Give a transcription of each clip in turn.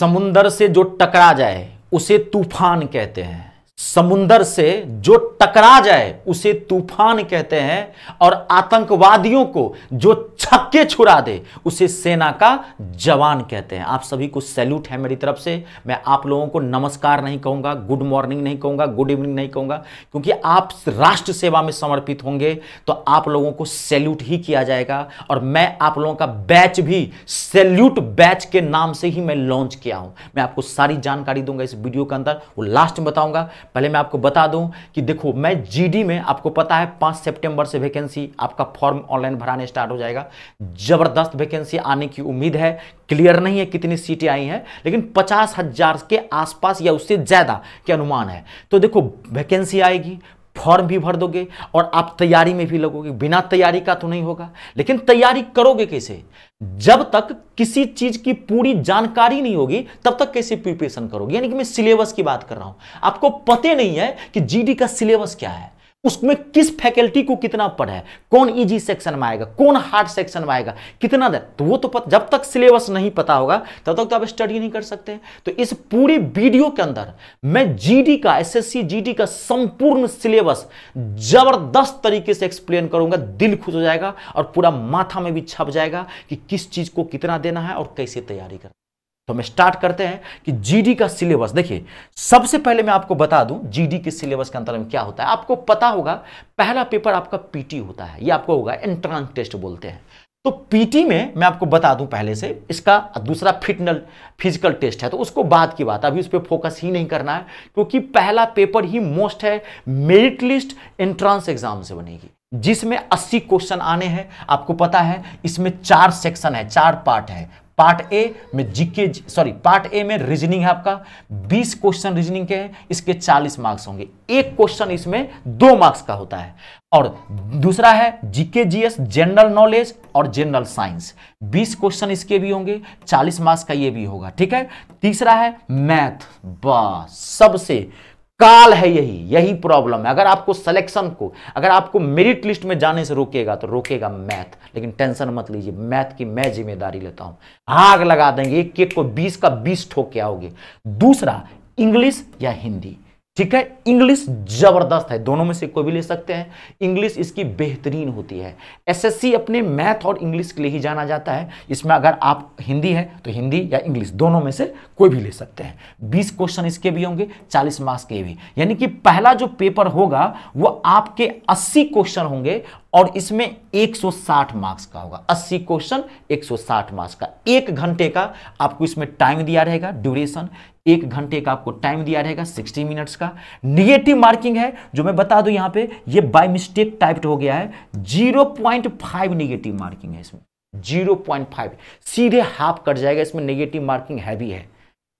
समुंदर से जो टकरा जाए उसे तूफान कहते हैं समुंदर से जो टकरा जाए उसे तूफान कहते हैं और आतंकवादियों को जो छक्के छुड़ा दे उसे सेना का जवान कहते हैं आप सभी को सैल्यूट है मेरी तरफ से मैं आप लोगों को नमस्कार नहीं कहूंगा गुड मॉर्निंग नहीं कहूंगा गुड इवनिंग नहीं कहूंगा क्योंकि आप राष्ट्र सेवा में समर्पित होंगे तो आप लोगों को सैल्यूट ही किया जाएगा और मैं आप लोगों का बैच भी सैल्यूट बैच के नाम से ही मैं लॉन्च किया हूं मैं आपको सारी जानकारी दूंगा इस वीडियो के अंदर वो लास्ट में बताऊंगा पहले मैं आपको बता दूं कि देखो मैं जीडी में आपको पता है पांच सितंबर से वैकेंसी आपका फॉर्म ऑनलाइन भराने स्टार्ट हो जाएगा ज़बरदस्त वैकेंसी आने की उम्मीद है क्लियर नहीं है कितनी सीटें आई हैं लेकिन पचास हज़ार के आसपास या उससे ज़्यादा के अनुमान है तो देखो वैकेंसी आएगी फॉर्म भी भर दोगे और आप तैयारी में भी लगोगे बिना तैयारी का तो नहीं होगा लेकिन तैयारी करोगे कैसे जब तक किसी चीज की पूरी जानकारी नहीं होगी तब तक कैसे प्रिपरेशन करोगे यानी कि मैं सिलेबस की बात कर रहा हूं आपको पते नहीं है कि जीडी का सिलेबस क्या है उसमें किस फैकल्टी को कितना पढ़ा है कौन इजी e सेक्शन में आएगा कौन हार्ड सेक्शन में आएगा कितना देर तो वो तो पत, जब तक सिलेबस नहीं पता होगा तब तक तो आप स्टडी नहीं कर सकते तो इस पूरे वीडियो के अंदर मैं जीडी का एसएससी जीडी का संपूर्ण सिलेबस जबरदस्त तरीके से एक्सप्लेन करूंगा दिल खुश हो जाएगा और पूरा माथा में भी छप जाएगा कि किस चीज को कितना देना है और कैसे तैयारी करना तो हम स्टार्ट करते हैं कि जीडी का सिलेबस देखिए सबसे पहले मैं आपको बता दूं जीडी के सिलेबस के अंतर्गत क्या होता है आपको पता होगा पहला पेपर आपका पीटी होता है ये आपको होगा एंट्रांस टेस्ट बोलते हैं तो पीटी में मैं आपको बता दूं पहले से इसका दूसरा फिटनल फिजिकल टेस्ट है तो उसको बाद की बात अभी उस पर फोकस ही नहीं करना है क्योंकि पहला पेपर ही मोस्ट है मेरिट लिस्ट एंट्रांस एग्जाम से बनेगी जिसमें 80 क्वेश्चन आने हैं आपको पता है इसमें चार सेक्शन है चार पार्ट है पार्ट ए में जीके सॉरी पार्ट ए में रीजनिंग है आपका 20 क्वेश्चन रीजनिंग के हैं इसके 40 मार्क्स होंगे एक क्वेश्चन इसमें दो मार्क्स का होता है और दूसरा है जीके जीएस जनरल नॉलेज और जनरल साइंस 20 क्वेश्चन इसके भी होंगे 40 मार्क्स का ये भी होगा ठीक है तीसरा है मैथ बस सबसे काल है यही यही प्रॉब्लम है अगर आपको सिलेक्शन को अगर आपको मेरिट लिस्ट में जाने से रोकेगा तो रोकेगा मैथ लेकिन टेंशन मत लीजिए मैथ की मैं जिम्मेदारी लेता हूं आग लगा देंगे एक एक को बीस का बीस ठोक के आओगे दूसरा इंग्लिश या हिंदी ठीक है इंग्लिश जबरदस्त है दोनों में से कोई भी ले सकते हैं इंग्लिश इसकी बेहतरीन होती है एसएससी अपने मैथ और इंग्लिश के लिए ही जाना जाता है इसमें अगर आप हिंदी हैं तो हिंदी या इंग्लिश दोनों में से कोई भी ले सकते हैं 20 क्वेश्चन इसके भी होंगे 40 मार्क्स के भी यानी कि पहला जो पेपर होगा वो आपके अस्सी क्वेश्चन होंगे और इसमें 160 मार्क्स का होगा 80 क्वेश्चन 160 मार्क्स का एक घंटे का आपको इसमें टाइम दिया रहेगा ड्यूरेशन एक घंटे का आपको टाइम दिया रहेगा 60 मिनट्स का निगेटिव मार्किंग है जो मैं बता दूं यहां पे ये बाय मिस्टेक टाइप्ड हो गया है 0.5 निगेटिव मार्किंग है इसमें जीरो सीधे हाफ कट जाएगा इसमें नेगेटिव मार्किंग हैवी है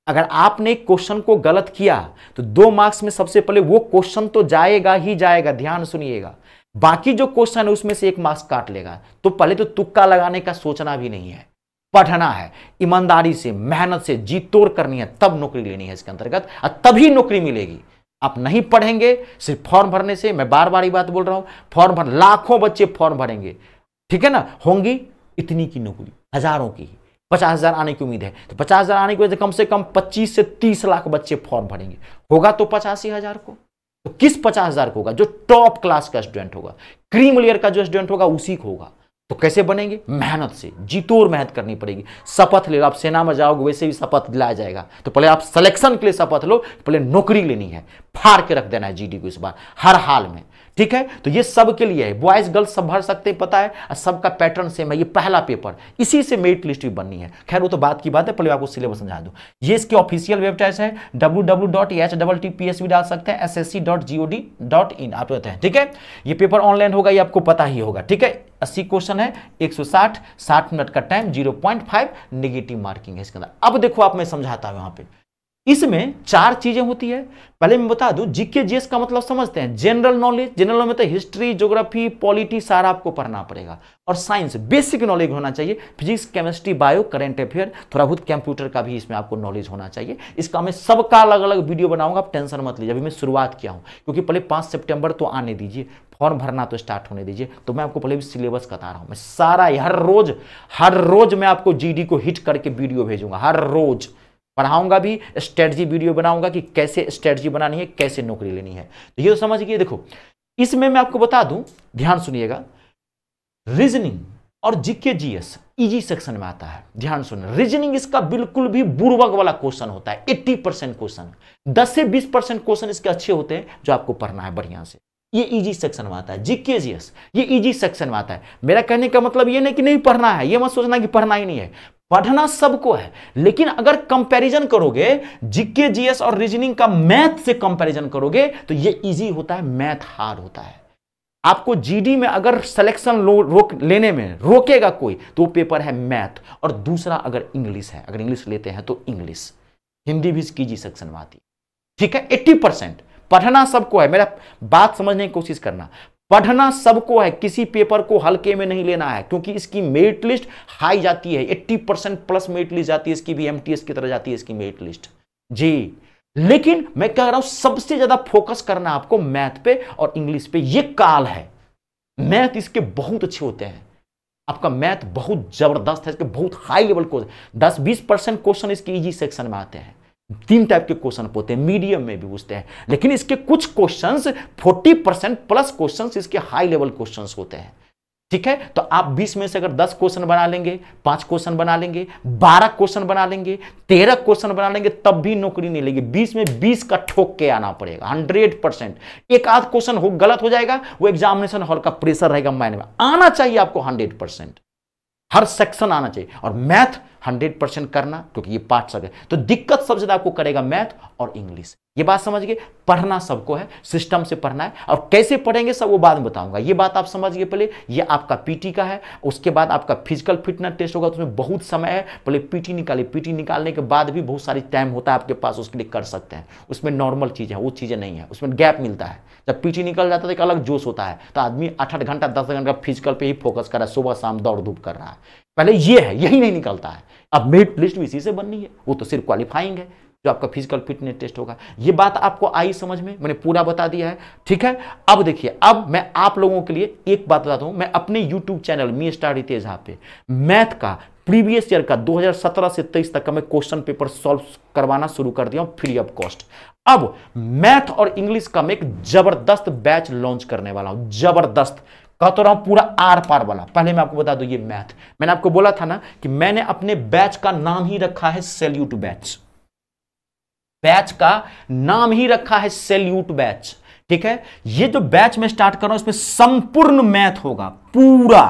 अगर आपने क्वेश्चन को गलत किया तो दो मार्क्स में सबसे पहले वो क्वेश्चन तो जाएगा ही जाएगा ध्यान सुनिएगा बाकी जो क्वेश्चन है उसमें से एक मार्क्स काट लेगा तो पहले तो तुक्का लगाने का सोचना भी नहीं है पढ़ना है ईमानदारी से मेहनत से जी तोड़ करनी है तब नौकरी लेनी है इसके अंतर्गत और तभी नौकरी मिलेगी आप नहीं पढ़ेंगे सिर्फ फॉर्म भरने से मैं बार बार ये बात बोल रहा हूं फॉर्म भर लाखों बच्चे फॉर्म भरेंगे ठीक है ना होंगी इतनी की नौकरी हजारों की पचास हजार आने की उम्मीद है तो पचास हजार आने की वजह से कम से कम पच्चीस से तीस लाख बच्चे फॉर्म भरेंगे होगा तो पचासी हजार को तो किस पचास हजार को होगा जो टॉप क्लास का स्टूडेंट होगा क्रीम लेयर का जो स्टूडेंट होगा उसी को होगा तो कैसे बनेंगे मेहनत से जीतोर मेहनत करनी पड़ेगी शपथ ले लो आप सेना में जाओगे वैसे भी शपथ दिलाया जाएगा तो पहले आप सिलेक्शन के लिए शपथ लो पहले नौकरी लेनी है फाड़ के रख देना है जीडी को इस बार हर हाल में ठीक है तो ये सब के लिए है बॉयज गर्ल्स सब भर सकते हैं पता है सबका पैटर्न सेम है ये पहला पेपर इसी से मेरिट लिस्ट भी बननी है खैर वो तो बात की बात है पहले आपको सिलेबस समझा दो ये इसकी ऑफिशियल वेबसाइट है W W dot H double T P S भी डाल सकते हैं S S C dot G O D dot in आप ठीक है ये पेपर ऑनलाइन होगा ये आपको पता ही होगा ठीक है अस्सी क्वेश्चन है 160 60 मिनट का टाइम 0.5 नेगेटिव मार्किंग है इसके अंदर अब देखो आप मैं समझाता हूं यहां पे इसमें चार चीजें होती है पहले मैं बता दूं जीके जीएस का मतलब समझते हैं जनरल नॉलेज जनरल में तो हिस्ट्री ज्योग्राफी पॉलिटी सारा आपको पढ़ना पड़ेगा और साइंस बेसिक नॉलेज होना चाहिए physics chemistry bio current affair थोड़ा बहुत कंप्यूटर का भी इसमें आपको नॉलेज होना चाहिए इसका मैं सबका अलग अलग वीडियो बनाऊंगा आप टेंशन मत लीजिए अभी मैं शुरुआत किया हूँ क्योंकि पहले पाँच सेप्टेम्बर तो आने दीजिए फॉर्म भरना तो स्टार्ट होने दीजिए तो मैं आपको पहले भी सिलेबस बता रहा हूँ मैं सारा हर रोज हर रोज मैं आपको जी को हिट करके वीडियो भेजूंगा हर रोज़ पढ़ाऊंगा भी स्ट्रेटजी वीडियो बनाऊंगा कि कैसे स्ट्रेटजी बनानी है कैसे नौकरी लेनी है तो ये समझ गए देखो इसमें मैं आपको बता दूं ध्यान सुनिएगा रीजनिंग और जीके जीएस इजी सेक्शन में आता है ध्यान सुन रीजनिंग इसका बिल्कुल भी बुड़बक वाला क्वेश्चन होता है 80 परसेंट क्वेश्चन 10 से 20 परसेंट क्वेश्चन इसके अच्छे होते हैं जो आपको पढ़ना है बढ़िया से ये इजी सेक्शन में आता है जीके जीएस ये इजी सेक्शन में आता है मेरा कहने का मतलब ये नहीं कि नहीं पढ़ना है ये मत सोचना कि पढ़ना ही नहीं है पढ़ना सबको है लेकिन अगर कंपैरिजन करोगे जीके जीएस और रीजनिंग का मैथ से कंपैरिजन करोगे तो ये इजी होता है मैथ हार्ड होता है आपको जीडी में अगर सिलेक्शन रोक लेने में रोकेगा कोई तो पेपर है मैथ और दूसरा अगर इंग्लिश है अगर इंग्लिश लेते हैं तो इंग्लिश हिंदी भी कीजिए सेक्शन में आती ठीक है एट्टी परसेंट पढ़ना सबको है मेरा बात समझने की कोशिश करना पढ़ना सबको है किसी पेपर को हल्के में नहीं लेना है क्योंकि इसकी मेरिट लिस्ट हाई जाती है 80 परसेंट प्लस मेरिट लिस्ट जाती है इसकी भी एमटीएस की तरह जाती है इसकी मेरिट लिस्ट जी लेकिन मैं कह रहा हूं सबसे ज्यादा फोकस करना आपको मैथ पे और इंग्लिश पे ये काल है मैथ इसके बहुत अच्छे होते हैं आपका मैथ बहुत जबरदस्त है इसके बहुत हाई लेवल को दस बीस परसेंट क्वेश्चन इसके इजी सेक्शन में आते हैं तीन टाइप के क्वेश्चन होते हैं मीडियम में भी पूछते हैं लेकिन इसके कुछ क्वेश्चंस 40 परसेंट प्लस क्वेश्चंस इसके हाई लेवल क्वेश्चंस होते हैं ठीक है तो आप 20 में से अगर 10 क्वेश्चन बना लेंगे 5 क्वेश्चन बना लेंगे 12 क्वेश्चन बना लेंगे 13 क्वेश्चन बना लेंगे तब भी नौकरी नहीं लेगी 20 में 20 का ठोक के आना पड़ेगा 100 परसेंट एक आध क्वेश्चन हो गलत हो जाएगा वो एग्जामिनेशन हॉल का प्रेशर रहेगा माइंड में आना चाहिए आपको 100 परसेंट हर सेक्शन आना चाहिए और मैथ हंड्रेड परसेंट करना क्योंकि ये पाठ सब है तो दिक्कत सबसे ज़्यादा आपको करेगा मैथ और इंग्लिश ये बात समझ गए पढ़ना सबको है सिस्टम से पढ़ना है और कैसे पढ़ेंगे सब वो बाद में बताऊंगा ये बात आप समझिए पहले ये आपका पीटी का है उसके बाद आपका फिजिकल फिटनेस टेस्ट होगा तो उसमें बहुत समय है पहले पीटी निकाले पीटी निकालने के बाद भी बहुत सारी टाइम होता है आपके पास उसके लिए कर सकते हैं उसमें नॉर्मल चीज़ है वो चीज़ें नहीं है उसमें गैप मिलता है जब पीटी निकल जाता है तो एक अलग जोश होता है तो आदमी आठ आठ घंटा दस घंटा फिजिकल पर ही फोकस कर रहा है सुबह शाम दौड़ धूप कर रहा है पहले ये है यही नहीं निकलता है अब मेरिट लिस्ट भी इसी से बननी है वो तो सिर्फ क्वालिफाइंग है जो आपका फिजिकल फिटनेस टेस्ट होगा ये बात आपको आई समझ में मैंने पूरा बता दिया है ठीक है अब देखिए अब मैं आप लोगों के लिए एक बात बताता हूँ मैं अपने YouTube channel me star Ritesh Jha पे मैथ का प्रीवियस ईयर का 2017 से 23 तक का मैं क्वेश्चन पेपर सॉल्व करवाना शुरू कर दिया हूँ फ्री ऑफ कॉस्ट अब मैथ और इंग्लिश का मैं एक जबरदस्त बैच लॉन्च करने वाला हूँ जबरदस्त तो रहा हूं पूरा आर पार वाला पहले मैं आपको बता दू ये मैथ मैंने आपको बोला था ना कि मैंने अपने बैच का नाम ही रखा है सेल्यूट बैच बैच का नाम ही रखा है सेल्यूट बैच ठीक है ये जो बैच में स्टार्ट कर रहा हूं इसमें संपूर्ण मैथ होगा पूरा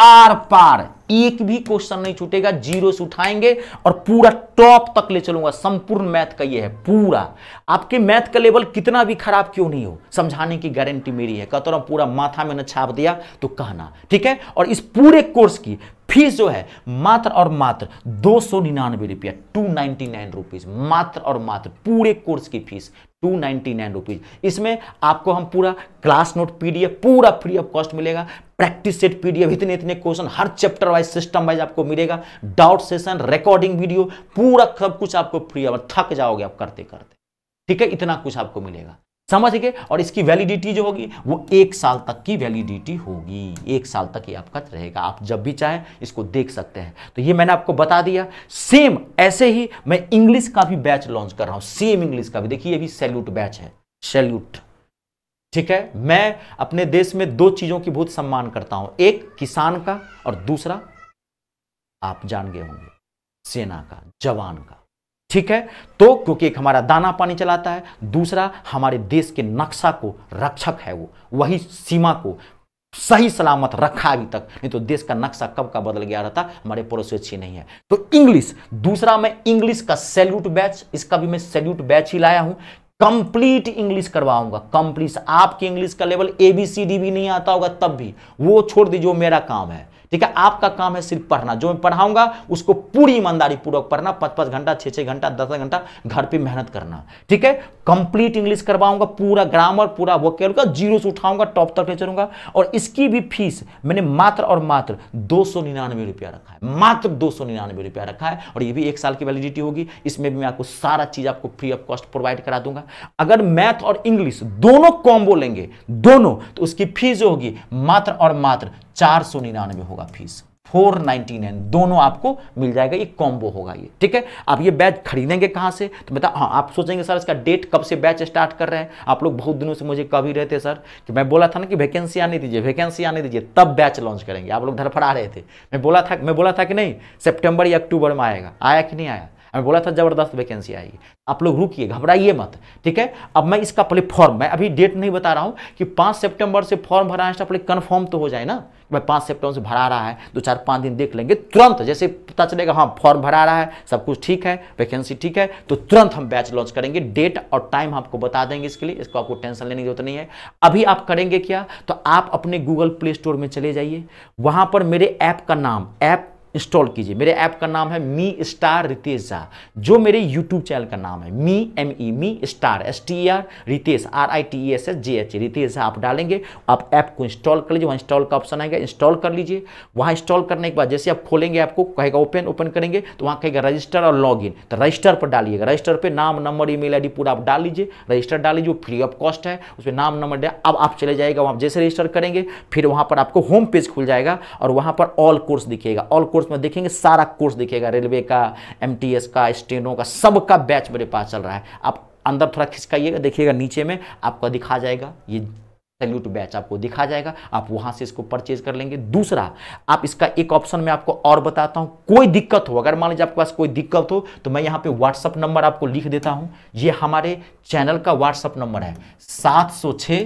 आर पार एक भी क्वेश्चन नहीं छूटेगा जीरो से उठाएंगे और पूरा टॉप तक ले चलूंगा संपूर्ण मैथ का ये है पूरा आपके मैथ का लेवल कितना भी खराब क्यों नहीं हो समझाने की गारंटी मेरी है कहता तो पूरा माथा मैंने छाप दिया तो कहना ठीक है और इस पूरे कोर्स की फीस जो है मात्र और मात्र दो सौ निन्यानवे रुपया टू नाइनटी नाइन रुपीज़ मात्र और मात्र पूरे कोर्स की fee two ninety nine rupees इसमें आपको हम पूरा क्लास नोट पीडीएफ पूरा फ्री ऑफ कॉस्ट मिलेगा प्रैक्टिस सेट पीडीएफ इतने इतने क्वेश्चन हर चैप्टर वाइज सिस्टम वाइज आपको मिलेगा डाउट सेशन रिकॉर्डिंग वीडियो पूरा सब कुछ आपको फ्री ऑफ थक जाओगे आप करते करते ठीक है इतना कुछ आपको मिलेगा समझ गए और इसकी वैलिडिटी जो होगी वो एक साल तक की वैलिडिटी होगी एक साल तक ये आपका रहेगा आप जब भी चाहें इसको देख सकते हैं तो ये मैंने आपको बता दिया सेम ऐसे ही मैं इंग्लिश का भी बैच लॉन्च कर रहा हूं सेम इंग्लिश का भी देखिए ये भी सैल्यूट बैच है सैल्यूट ठीक है मैं अपने देश में दो चीज़ों की बहुत सम्मान करता हूं एक किसान का और दूसरा आप जान गए होंगे सेना का जवान का ठीक है तो क्योंकि एक हमारा दाना पानी चलाता है दूसरा हमारे देश के नक्शा को रक्षक है वो वही सीमा को सही सलामत रखा अभी तक नहीं तो देश का नक्शा कब का बदल गया रहता हमारे पड़ोसी अच्छी नहीं है तो इंग्लिश दूसरा मैं इंग्लिश का सैल्यूट बैच इसका भी मैं सैल्यूट बैच ही लाया हूं कंप्लीट इंग्लिश करवाऊंगा कंप्लीट आपकी इंग्लिश का level A B C D भी नहीं आता होगा तब भी वो छोड़ दीजिए मेरा काम है ठीक है आपका काम है सिर्फ पढ़ना जो मैं पढ़ाऊंगा उसको पूरी ईमानदारी पूर्वक पढ़ना पांच पांच घंटा छह छह घंटा दस घंटा घर पर मेहनत करना ठीक है कंप्लीट इंग्लिश करवाऊंगा पूरा ग्रामर पूरा वोकेल का जीरो से उठाऊंगा टॉप तक ले चलूंगा और इसकी भी फीस मैंने मात्र और मात्र दो सौ निन्यानवे रुपया रखा है मात्र दो सौ निन्यानवे रुपया रखा है और ये भी एक साल की वैलिडिटी होगी इसमें भी मैं आपको सारा चीज़ आपको फ्री ऑफ कॉस्ट प्रोवाइड करा दूंगा अगर मैथ और इंग्लिश दोनों कॉम्बो लेंगे दोनों तो उसकी फीस जो होगी मात्र और मात्र चार सौ निन्यानवे होगा होगा फीस 499 दोनों आपको मिल जाएगा ये कॉम्बो होगा ये ठीक है आप ये बैच खरीदेंगे कहाँ से तो बता हाँ आप सोचेंगे सर इसका डेट कब से बैच स्टार्ट कर रहे हैं आप लोग बहुत दिनों से मुझे कभी रहते सर कि मैं बोला था ना कि वैकेंसी आने दीजिए वैकेंसी आने दीजिए तब बैच लॉन्च करेंगे आप लोग धरफड़ा रहे थे मैं बोला था मैं बोला था कि नहीं सेप्टेम्बर या अक्टूबर में आएगा आया कि नहीं आया मैं बोला था ज़बरदस्त वैकेंसी आएगी आप लोग रुकिए घबराइए मत ठीक है अब मैं इसका पहले फॉर्म मैं अभी डेट नहीं बता रहा हूँ कि पाँच सेप्टेम्बर से फॉर्म भरा है पहले कन्फर्म तो हो जाए ना भाई पाँच सेप्टेम्बर से भरा रहा है दो चार पाँच दिन देख लेंगे तुरंत जैसे पता चलेगा हाँ फॉर्म भरा रहा है सब कुछ ठीक है वैकेंसी ठीक है तो तुरंत हम बैच लॉन्च करेंगे डेट और टाइम आपको बता देंगे इसके लिए इसको आपको टेंशन लेने की जरूरत नहीं है अभी आप करेंगे क्या तो आप अपने गूगल प्ले स्टोर में चले जाइए वहाँ पर मेरे ऐप का नाम ऐप इंस्टॉल कीजिए मेरे ऐप का नाम है मी स्टार रितेश झा जो मेरे यूट्यूब चैनल का नाम है me M E e, me star S T R Ritesh R I T S e S J H e, Ritesh Jha आप डालेंगे आप ऐप को इंस्टॉल कर लीजिए वहाँ इंस्टॉल का ऑप्शन आएगा इंस्टॉल कर लीजिए वहाँ इंस्टॉल करने के बाद जैसे आप खोलेंगे आपको कहेगा ओपन ओपन करेंगे तो वहाँ कहेगा रजिस्टर और लॉग इन तो रजिस्टर पर डालिएगा रजिस्टर पर नाम नंबर ई मेल पूरा आप डाल लीजिए रजिस्टर डाल लीजिए फ्री ऑफ कॉस्ट है उसमें नाम नंबर अब आप चले जाएगा वहाँ जैसे रजिस्टर करेंगे फिर वहाँ पर आपको होम पेज खुल जाएगा और वहाँ पर ऑल कोर्स दिखेगा ऑल कोर्स कोर्स में देखेंगे सारा कोर्स दिखेगा रेलवे का एम का स्टेनो का सबका बैच मेरे पास चल रहा है आप अंदर थोड़ा खिसकाइएगा देखिएगा नीचे में आपको दिखा जाएगा ये सैल्यूट बैच आपको दिखा जाएगा आप वहां से इसको परचेज कर लेंगे दूसरा आप इसका एक ऑप्शन में आपको और बताता हूं कोई दिक्कत हो अगर मान लीजिए आपके पास कोई दिक्कत हो तो मैं यहां पे व्हाट्सअप नंबर आपको लिख देता हूं ये हमारे चैनल का व्हाट्सअप नंबर है सात सौ छः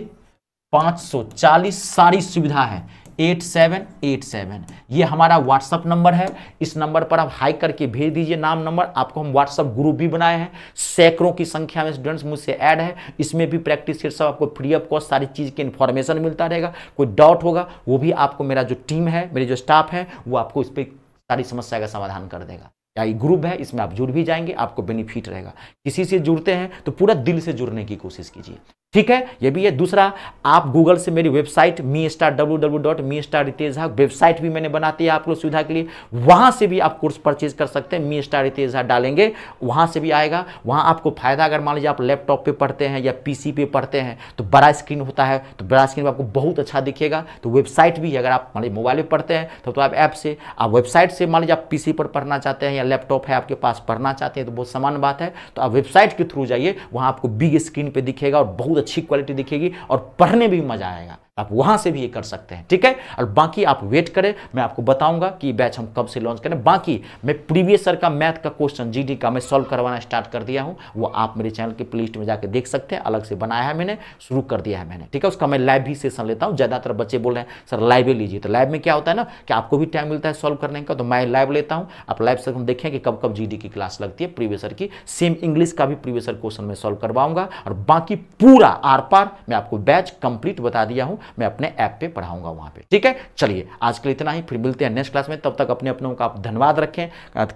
पाँच सौ चालीस सारी सुविधा है एट सेवन एट सेवन ये हमारा व्हाट्सअप नंबर है इस नंबर पर आप हाई करके भेज दीजिए नाम नंबर आपको हम व्हाट्सअप ग्रुप भी बनाए हैं सैकड़ों की संख्या में स्टूडेंट्स मुझसे ऐड है इसमें भी प्रैक्टिस सेट सब आपको फ्री ऑफ कॉस्ट सारी चीज़ की इन्फॉर्मेशन मिलता रहेगा कोई डाउट होगा वो भी आपको मेरा जो टीम है मेरे जो स्टाफ है वो आपको इस पर सारी समस्या का समाधान कर देगा या ये ग्रुप है इसमें आप जुड़ भी जाएंगे आपको बेनिफिट रहेगा किसी से जुड़ते हैं तो पूरा दिल से जुड़ने की कोशिश कीजिए ठीक है ये भी है दूसरा आप गूगल से मेरी website me star W W dot me star Ritesh Jha website भी मैंने बनाती है आप लोग सुविधा के लिए वहाँ से भी आप कोर्स परचेज कर सकते हैं मी स्टार रितेश झा डालेंगे वहाँ से भी आएगा वहाँ आपको फायदा अगर मान लीजिए आप लैपटॉप पे पढ़ते हैं या पी पे पढ़ते हैं तो बड़ा स्क्रीन होता है तो बड़ा स्क्रीन पर आपको बहुत अच्छा दिखेगा तो वेबसाइट भी अगर आप मान लीजिए मोबाइल पर पढ़ते हैं तो, तो आप ऐप से आप वेबसाइट से मान लीजिए आप पी पर पढ़ना चाहते हैं या लैपटॉप है आपके पास पढ़ना चाहते हैं तो बहुत समान बात है तो आप वेबसाइट के थ्रू जाइए वहाँ आपको बिग स्क्रीन पर दिखेगा और बहुत अच्छी क्वालिटी दिखेगी और पढ़ने भी मज़ा आएगा आप वहां से भी ये कर सकते हैं ठीक है और बाकी आप वेट करें मैं आपको बताऊंगा कि बैच हम कब से लॉन्च करें बाकी मैं प्रीवियस सर का मैथ का क्वेश्चन जीडी का मैं सॉल्व करवाना स्टार्ट कर दिया हूं वो आप मेरे चैनल के प्लेलिस्ट में जाकर देख सकते हैं अलग से बनाया है मैंने शुरू कर दिया है मैंने ठीक है उसका मैं लाइव भी सेशन लेता हूँ ज़्यादातर बच्चे बोल रहे हैं सर लाइव लीजिए तो लाइव में क्या होता है ना कि आपको भी टाइम मिलता है सॉल्व करने का तो मैं लाइव लेता हूँ आप लाइव से हम देखें कि कब कब जी की क्लास लगती है प्रीवियस सर की सेम इंग्लिश का भी प्रीवियस सर क्वेश्चन मैं सॉल्व करवाऊंगा और बाकी पूरा आर पार मैं आपको बैच कंप्लीट बता दिया हूँ मैं अपने ऐप पे पढ़ाऊंगा वहां पे ठीक है चलिए आज के लिए इतना ही फिर मिलते हैं नेक्स्ट क्लास में तब तक अपने अपनों का आप धन्यवाद रखें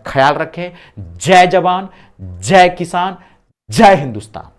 ख्याल रखें जय जवान जय किसान जय हिंदुस्तान